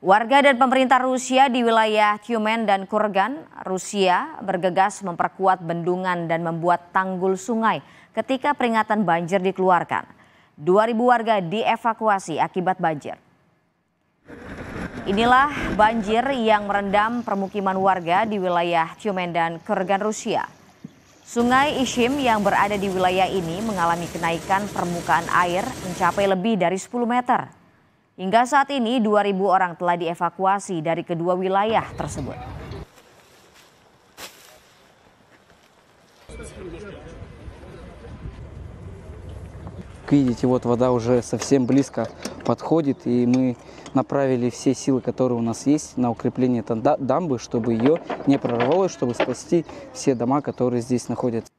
Warga dan pemerintah Rusia di wilayah Tyumen dan Kurgan, Rusia bergegas memperkuat bendungan dan membuat tanggul sungai ketika peringatan banjir dikeluarkan. 2.000 warga dievakuasi akibat banjir. Inilah banjir yang merendam permukiman warga di wilayah Tyumen dan Kurgan, Rusia. Sungai Ishim yang berada di wilayah ini mengalami kenaikan permukaan air mencapai lebih dari 10 meter. Hingga saat ini 2.000 orang telah dievakuasi dari kedua wilayah tersebut. Видите, вот вода уже совсем близко подходит, и мы направили все силы, которые у нас есть, на укрепление дамбы, чтобы ее не прорвалось, чтобы спасти все дома, которые здесь находятся.